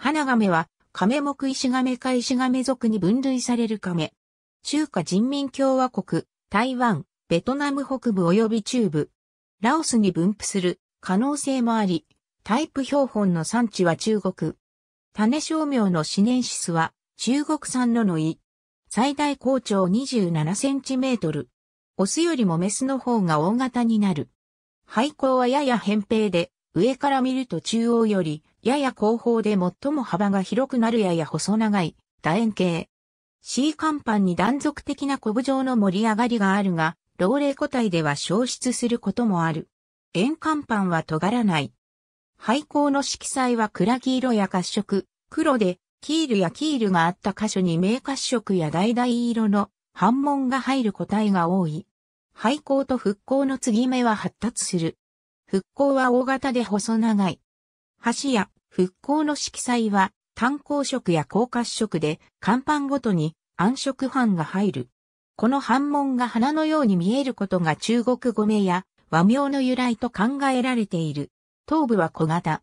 花亀は、亀目石亀か石亀属に分類される亀。中華人民共和国、台湾、ベトナム北部及び中部、ラオスに分布する可能性もあり、タイプ標本の産地は中国。種商苗のシネンシスは中国産ののい。最大高長27センチメートル。オスよりもメスの方が大型になる。廃校はやや扁平で、上から見ると中央より、やや後方で最も幅が広くなるやや細長い、楕円形。C 甲板に断続的なコブ状の盛り上がりがあるが、老齢個体では消失することもある。円甲板は尖らない。廃校の色彩は暗黄色や褐色、黒で、キールやキールがあった箇所に明褐色や橙色の反紋が入る個体が多い。廃校と復興の継ぎ目は発達する。復興は大型で細長い。橋や復興の色彩は炭鉱色や高褐色で、甲板ごとに暗色版が入る。この版紋が花のように見えることが中国語名や和名の由来と考えられている。頭部は小型。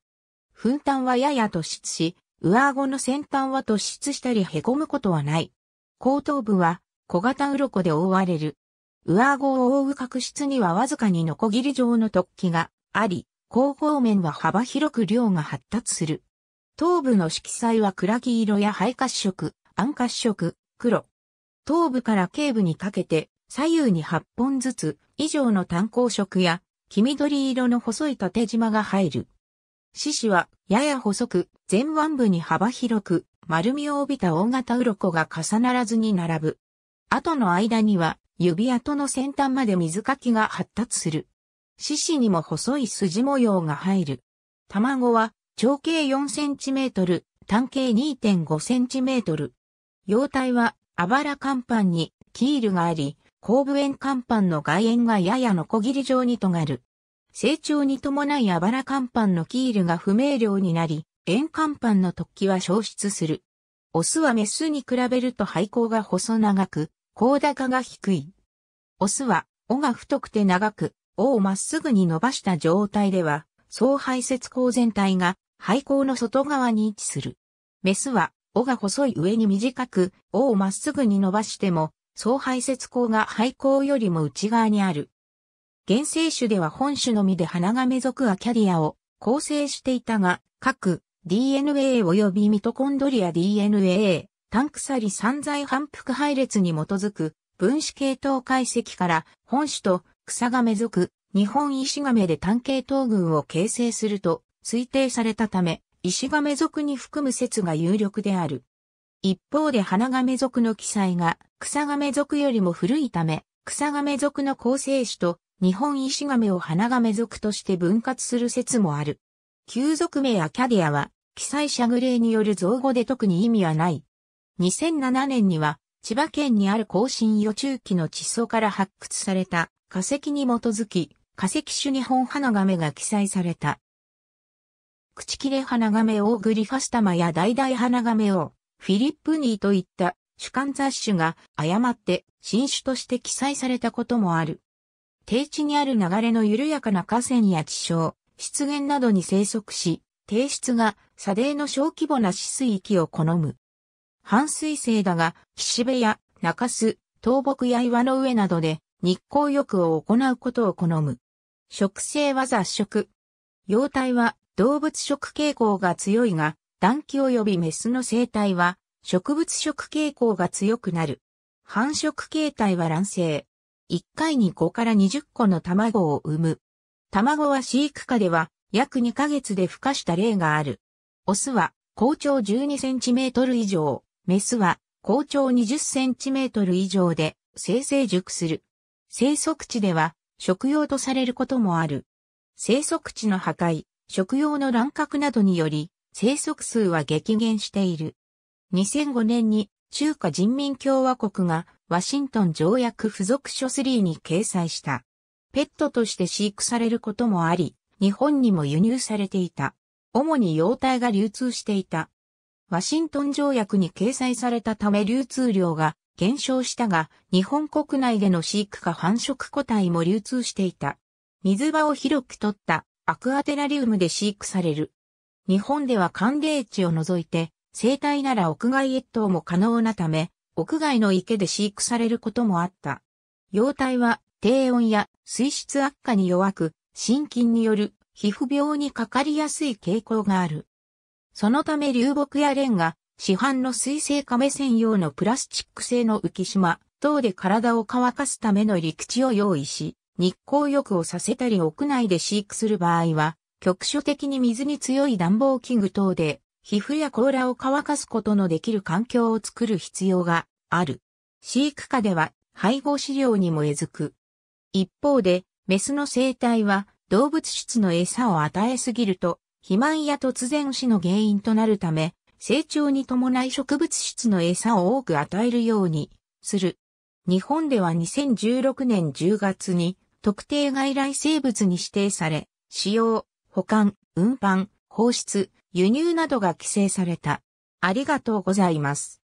粉端はやや突出し、上顎の先端は突出したり凹むことはない。後頭部は小型鱗で覆われる。上顎を覆う角質にはわずかにノコギリ状の突起があり、後方面は幅広く量が発達する。頭部の色彩は暗黄色や肺褐色、暗褐色、黒。頭部から頸部にかけて左右に8本ずつ以上の単光色や黄緑色の細い縦縞が入る。獅子はやや細く前腕部に幅広く丸みを帯びた大型鱗が重ならずに並ぶ。後の間には指跡の先端まで水かきが発達する。獅子にも細い筋模様が入る。卵は長径4センチメートル、単径2.5センチメートル。幼体はあばら甲板にキールがあり、後部円甲板の外縁がややのこぎり状に尖る。成長に伴いあばら甲板のキールが不明瞭になり、円甲板の突起は消失する。オスはメスに比べると肺甲が細長く、甲高が低い。オスは尾が太くて長く、尾をまっすぐに伸ばした状態では、総排泄口全体が肺口の外側に位置する。メスは、尾が細い上に短く、尾をまっすぐに伸ばしても、総排泄口が肺口よりも内側にある。原生種では本種のみで花が目族アキャリアを構成していたが、各 DNA 及びミトコンドリア DNA、タンクサリ散在反復配列に基づく分子系統解析から本種と草亀族、日本石亀で単系統群を形成すると推定されたため、石亀族に含む説が有力である。一方で花亀族の記載が草亀族よりも古いため、草亀族の構成種と日本石亀を花亀族として分割する説もある。旧族名アキャディアは記載者グレーによる造語で特に意味はない。2007年には千葉県にある更新予中期の地層から発掘された化石に基づき、化石種日本花亀が記載された。口切れ花亀をグリファスタマや大々花亀をフィリップニーといった主観雑種が誤って新種として記載されたこともある。低地にある流れの緩やかな河川や地層、湿原などに生息し、低質が砂泥の小規模な死水域を好む。半水性だが、岸辺や中洲、倒木や岩の上などで日光浴を行うことを好む。食性は雑食。幼体は動物食傾向が強いが、暖気及びメスの生態は植物食傾向が強くなる。繁殖形態は卵生。1回に5から20個の卵を産む。卵は飼育下では約2ヶ月で孵化した例がある。オスは高長1 2トル以上、メスは、高長20センチメートル以上で、生成熟する。生息地では、食用とされることもある。生息地の破壊、食用の乱獲などにより、生息数は激減している。2005年に中華人民共和国がワシントン条約付属書3に掲載した。ペットとして飼育されることもあり、日本にも輸入されていた。主に幼体が流通していた。ワシントン条約に掲載されたため流通量が減少したが、日本国内での飼育か繁殖個体も流通していた。水場を広く取ったアクアテラリウムで飼育される。日本では寒冷地を除いて、生態なら屋外越冬も可能なため、屋外の池で飼育されることもあった。幼体は低温や水質悪化に弱く、心筋による皮膚病にかかりやすい傾向がある。そのため流木やレンガ、市販の水性亀専用のプラスチック製の浮島等で体を乾かすための陸地を用意し、日光浴をさせたり屋内で飼育する場合は、局所的に水に強い暖房器具等で、皮膚や甲羅を乾かすことのできる環境を作る必要がある。飼育下では配合飼料にもえずく。一方で、メスの生態は動物質の餌を与えすぎると肥満や突然死の原因となるため、成長に伴い植物質の餌を多く与えるようにする。日本では2016年10月に特定外来生物に指定され、使用、保管、運搬、放出、輸入などが規制された。ありがとうございます。